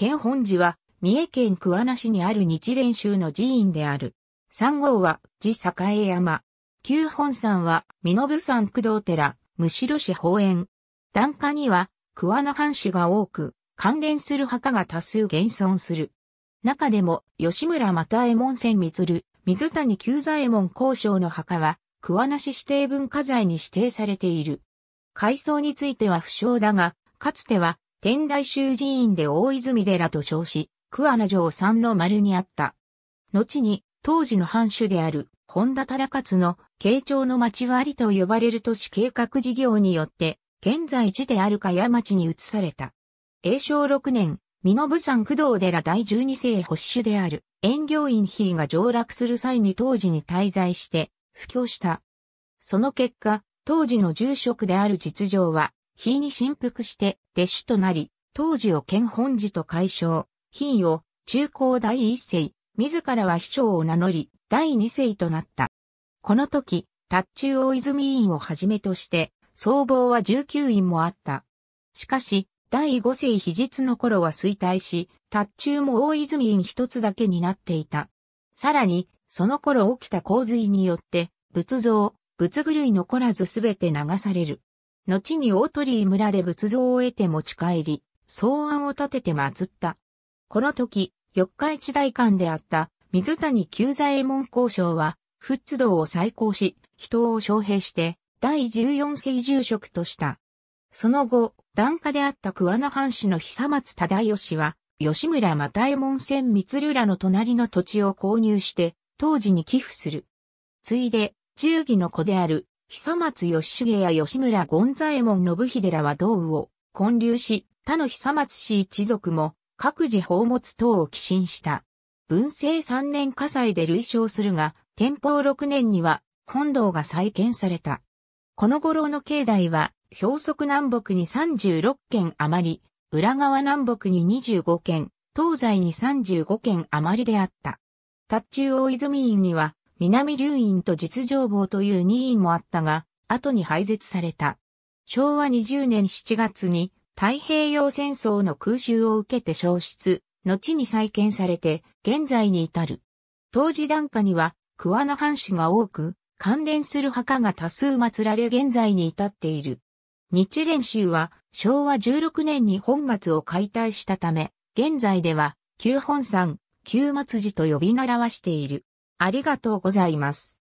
県本寺は、三重県桑名市にある日蓮宗の寺院である。三号は、寺栄山。旧本山は、身延山工藤寺、むしろ市方園。檀家には、桑名藩主が多く、関連する墓が多数現存する。中でも、吉村又右衛門つ光、水谷久左衛門交渉の墓は、桑名市指定文化財に指定されている。階層については不詳だが、かつては、天台宗寺院で大泉寺と称し、桑名城三の丸にあった。後に、当時の藩主である、本田忠勝の、慶長の町割と呼ばれる都市計画事業によって、現在地である茅町に移された。永正6年、身延山工藤寺第十二世保守である、遠行院比が上洛する際に当時に滞在して、布教した。その結果、当時の住職である実情は、ヒに振幅して弟子となり、当時を剣本寺と解消、品を中高第一世、自らは秘書を名乗り、第二世となった。この時、達中大泉院をはじめとして、僧帽は19院もあった。しかし、第五世秘術の頃は衰退し、達中も大泉院一つだけになっていた。さらに、その頃起きた洪水によって、仏像、仏狂い残らずすべて流される。後に大鳥居村で仏像を得て持ち帰り、草案を立てて祀った。この時、四日市大官であった水谷久左衛門交渉は、仏道を再興し、人を招聘して、第14世住職とした。その後、檀家であった桑名藩士の久松忠義は、吉村又右衛門密流らの隣の土地を購入して、当時に寄付する。ついで、忠義の子である久松義重や吉村権左衛門信秀らは道雨を建立し、他の久松氏一族も各自宝物等を寄進した。文政三年火災で類勝するが、天保六年には本堂が再建された。この頃の境内は、表側南北に36軒余り、裏側南北に25軒、東西に35軒余りであった。達中大泉院には、南流院と実情坊という2院もあったが、後に廃絶された。昭和20年7月に太平洋戦争の空襲を受けて消失、後に再建されて現在に至る。当時段下には桑名藩士が多く、関連する墓が多数祀られ現在に至っている。日蓮宗は昭和16年に本末を解体したため、現在では旧本山、旧松寺と呼び習わしている。ありがとうございます。